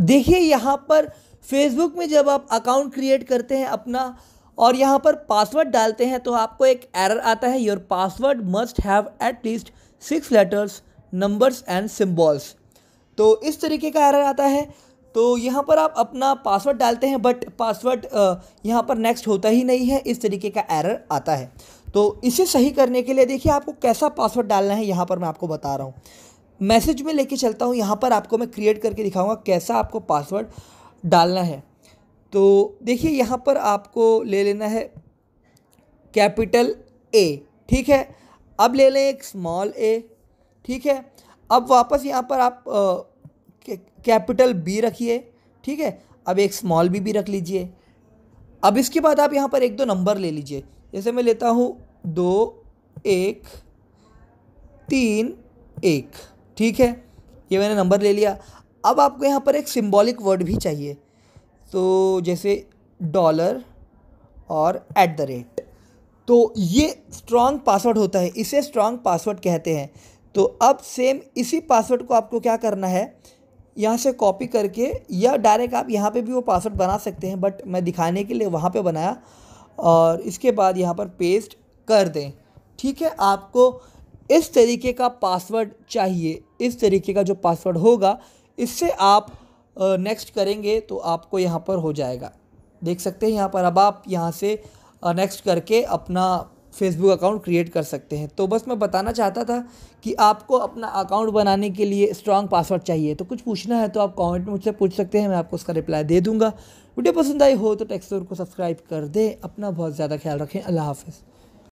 देखिए यहाँ पर फेसबुक में जब आप अकाउंट क्रिएट करते हैं अपना और यहाँ पर पासवर्ड डालते हैं तो आपको एक एरर आता है your password must have at least six letters numbers and symbols तो इस तरीके का एरर आता है तो यहाँ पर आप अपना पासवर्ड डालते हैं बट पासवर्ड यहाँ पर नेक्स्ट होता ही नहीं है इस तरीके का एरर आता है तो इसे सही करने के लिए देखिए आपको कैसा पासवर्ड डालना है यहाँ पर मैं आपको बता रहा हूँ मैसेज में लेके चलता हूँ यहाँ पर आपको मैं क्रिएट करके दिखाऊंगा कैसा आपको पासवर्ड डालना है तो देखिए यहाँ पर आपको ले लेना है कैपिटल ए ठीक है अब ले लें एक स्मॉल ए ठीक है अब वापस यहाँ पर आप कैपिटल बी रखिए ठीक है अब एक स्मॉल बी भी रख लीजिए अब इसके बाद आप यहाँ पर एक दो नंबर ले लीजिए जैसे मैं लेता हूँ दो एक तीन एक ठीक है ये मैंने नंबर ले लिया अब आपको यहाँ पर एक सिम्बॉलिक वर्ड भी चाहिए तो जैसे डॉलर और एट द रेट तो ये स्ट्रॉन्ग पासवर्ड होता है इसे स्ट्रॉन्ग पासवर्ड कहते हैं तो अब सेम इसी पासवर्ड को आपको क्या करना है यहाँ से कॉपी करके या डायरेक्ट आप यहाँ पे भी वो पासवर्ड बना सकते हैं बट मैं दिखाने के लिए वहाँ पे बनाया और इसके बाद यहाँ पर पेस्ट कर दें ठीक है आपको इस तरीके का पासवर्ड चाहिए इस तरीके का जो पासवर्ड होगा इससे आप नेक्स्ट करेंगे तो आपको यहाँ पर हो जाएगा देख सकते हैं यहाँ पर अब आप यहाँ से नेक्स्ट करके अपना फेसबुक अकाउंट क्रिएट कर सकते हैं तो बस मैं बताना चाहता था कि आपको अपना अकाउंट बनाने के लिए स्ट्रॉन्ग पासवर्ड चाहिए तो कुछ पूछना है तो आप कमेंट में मुझसे पूछ सकते हैं मैं आपको उसका रिप्लाई दे दूँगा वीडियो पसंद आई हो तो टेक्सोर को सब्सक्राइब कर दें अपना बहुत ज़्यादा ख्याल रखें अल्लाह हाफिज़